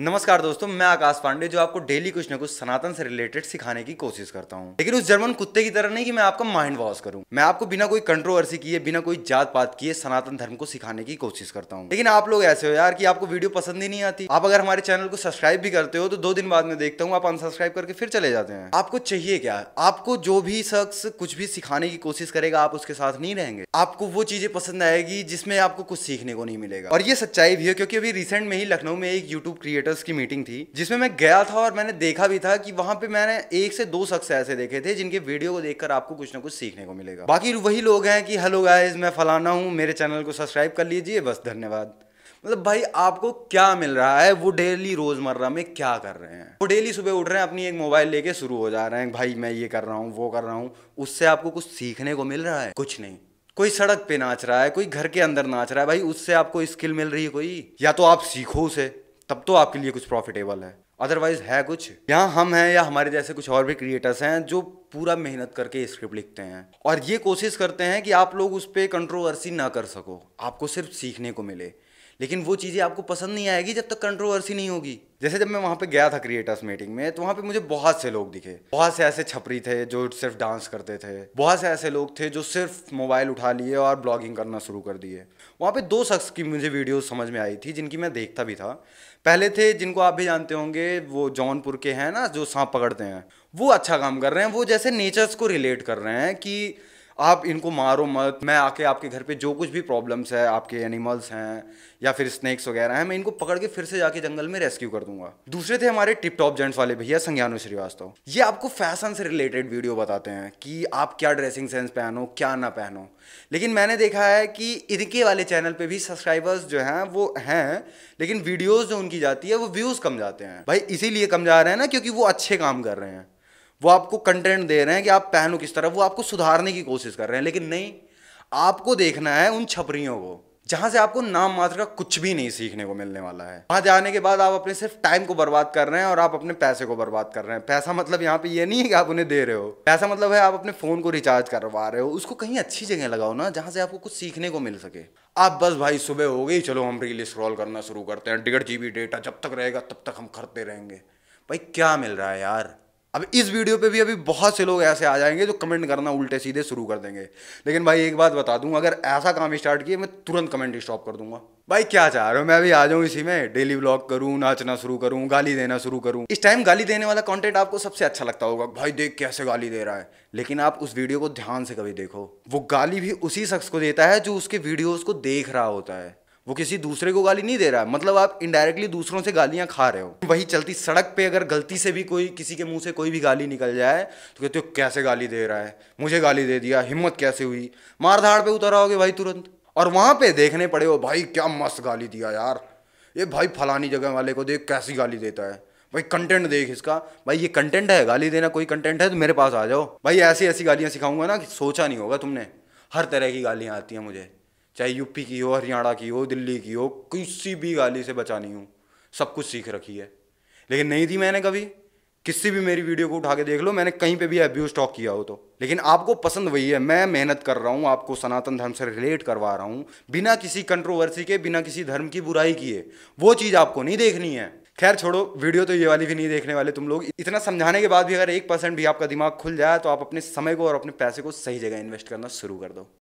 नमस्कार दोस्तों मैं आकाश पांडे जो आपको डेली कुछ ना कुछ सनातन से रिलेटेड सिखाने की कोशिश करता हूँ लेकिन उस जर्मन कुत्ते की तरह नहीं कि मैं आपका माइंड वॉश करूँ मैं आपको बिना कोई कंट्रोवर्सी किए बिना कोई जात पात किए सनातन धर्म को सिखाने की कोशिश करता हूँ लेकिन आप लोग ऐसे हो यार की आपको वीडियो पसंद ही नहीं आती आप अगर हमारे चैनल को सब्सक्राइब भी करते हो तो दो दिन बाद में देखता हूँ आप अनसब्सक्राइब करके फिर चले जाते हैं आपको चाहिए क्या आपको जो भी शख्स कुछ भी सिखाने की कोशिश करेगा आप उसके साथ नहीं रहेंगे आपको वो चीजें पसंद आएगी जिसमें आपको कुछ सीखने को नहीं मिलेगा और ये सच्चाई भी है क्योंकि अभी रिसेंट में ही लखनऊ में एक यूट्यूब क्रिएट क्रिएटर्स की मीटिंग थी जिसमें मैं गया था और मैंने देखा भी था कि वहां पे मैंने एक से दो शख्स ऐसे देखे थे जिनके वीडियो को देखकर आपको कुछ ना कुछ सीखने को मिलेगा बाकी वही लोग हैं कि हेलो गाइज मैं फलाना हूँ मेरे चैनल को सब्सक्राइब कर लीजिए बस धन्यवाद मतलब भाई आपको क्या मिल रहा है वो डेली रोजमर्रा में क्या कर रहे हैं वो डेली सुबह उठ रहे हैं अपनी एक मोबाइल लेके शुरू हो जा रहे हैं भाई मैं ये कर रहा हूँ वो कर रहा हूँ उससे आपको कुछ सीखने को मिल रहा है कुछ नहीं कोई सड़क पे नाच रहा है कोई घर के अंदर नाच रहा है भाई उससे आपको स्किल मिल रही है कोई या तो आप सीखो उसे तब तो आपके लिए कुछ प्रॉफिटेबल है अदरवाइज है कुछ यहाँ हम हैं या हमारे जैसे कुछ और भी क्रिएटर्स हैं जो पूरा मेहनत करके स्क्रिप्ट लिखते हैं और ये कोशिश करते हैं कि आप लोग उस पर कंट्रोवर्सी ना कर सको आपको सिर्फ सीखने को मिले लेकिन वो चीज़ें आपको पसंद नहीं आएगी जब तक कंट्रोवर्सी नहीं होगी जैसे जब मैं वहाँ पे गया था क्रिएटर्स मीटिंग में तो वहाँ पे मुझे बहुत से लोग दिखे बहुत से ऐसे छपरी थे जो सिर्फ डांस करते थे बहुत से ऐसे लोग थे जो सिर्फ मोबाइल उठा लिए और ब्लॉगिंग करना शुरू कर दिए वहाँ पे दो शख्स की मुझे वीडियो समझ में आई थी जिनकी मैं देखता भी था पहले थे जिनको आप भी जानते होंगे वो जौनपुर के हैं ना जो सांप पकड़ते हैं वो अच्छा काम कर रहे हैं वो जैसे नेचर्स को रिलेट कर रहे हैं कि आप इनको मारो मत मैं आके आपके घर पे जो कुछ भी प्रॉब्लम्स है आपके एनिमल्स हैं या फिर स्नैक्स वगैरह हैं मैं इनको पकड़ के फिर से जाके जंगल में रेस्क्यू कर दूंगा दूसरे थे हमारे टिप टॉप जेंट्स वाले भैया संज्ञानु श्रीवास्तव ये आपको फैशन से रिलेटेड वीडियो बताते हैं कि आप क्या ड्रेसिंग सेंस पहनो क्या ना पहनो लेकिन मैंने देखा है कि इनके वाले चैनल पर भी सब्सक्राइबर्स जो हैं वो हैं लेकिन वीडियोज़ जो उनकी जाती है वो व्यूज़ कम जाते हैं भाई इसीलिए कम जा रहे हैं ना क्योंकि वो अच्छे काम कर रहे हैं वो आपको कंटेंट दे रहे हैं कि आप पहनो किस तरह वो आपको सुधारने की कोशिश कर रहे हैं लेकिन नहीं आपको देखना है उन छपरियों को जहां से आपको नाम मात्र का कुछ भी नहीं सीखने को मिलने वाला है वहां जाने के बाद आप अपने सिर्फ टाइम को बर्बाद कर रहे हैं और आप अपने पैसे को बर्बाद कर रहे हैं पैसा मतलब यहाँ पे ये नहीं है कि आप उन्हें दे रहे हो पैसा मतलब है आप अपने फोन को रिचार्ज करवा रहे हो उसको कहीं अच्छी जगह लगाओ ना जहां से आपको कुछ सीखने को मिल सके आप बस भाई सुबह हो गई चलो हम रील स्क्रॉल करना शुरू करते हैं डेढ़ जी डेटा जब तक रहेगा तब तक हम करते रहेंगे भाई क्या मिल रहा है यार अब इस वीडियो पे भी अभी बहुत से लोग ऐसे आ जाएंगे जो कमेंट करना उल्टे सीधे शुरू कर देंगे लेकिन भाई एक बात बता दूं अगर ऐसा काम स्टार्ट किए मैं तुरंत कमेंट स्टॉप कर दूंगा भाई क्या चाह रहे हो मैं भी आ जाऊँ इसी में डेली ब्लॉग करूँ नाचना शुरू करूँ गाली देना शुरू करूँ इस टाइम गाली देने वाला कंटेंट आपको सबसे अच्छा लगता होगा भाई देख कैसे गाली दे रहा है लेकिन आप उस वीडियो को ध्यान से कभी देखो वो गाली भी उसी शख्स को देता है जो उसके वीडियोज़ को देख रहा होता है वो किसी दूसरे को गाली नहीं दे रहा है मतलब आप इनडायरेक्टली दूसरों से गालियाँ खा रहे हो वही चलती सड़क पे अगर गलती से भी कोई किसी के मुंह से कोई भी गाली निकल जाए तो कहते हो कैसे गाली दे रहा है मुझे गाली दे दिया हिम्मत कैसे हुई मार धाड़ पे उतर आओगे भाई तुरंत और वहाँ पे देखने पड़े हो भाई क्या मस्त गाली दिया यार ये भाई फलानी जगह वाले को देख कैसी गाली देता है भाई कंटेंट देख इसका भाई ये कंटेंट है गाली देना कोई कंटेंट है तो मेरे पास आ जाओ भाई ऐसी ऐसी गालियाँ सिखाऊंगा ना कि सोचा नहीं होगा तुमने हर तरह की गालियाँ आती हैं मुझे चाहे यूपी की हो हरियाणा की हो दिल्ली की हो किसी भी गाली से बचानी हो सब कुछ सीख रखी है लेकिन नहीं दी मैंने कभी किसी भी मेरी वीडियो को उठा के देख लो मैंने कहीं पे भी अब्यूज टॉक किया हो तो लेकिन आपको पसंद वही है मैं मेहनत कर रहा हूँ आपको सनातन धर्म से रिलेट करवा रहा हूँ बिना किसी कंट्रोवर्सी के बिना किसी धर्म की बुराई किए वो चीज़ आपको नहीं देखनी है खैर छोड़ो वीडियो तो ये वाली भी नहीं देखने वाले तुम लोग इतना समझाने के बाद भी अगर एक परसेंट भी आपका दिमाग खुल जाए तो आप अपने समय को और अपने पैसे को सही जगह इन्वेस्ट करना शुरू कर दो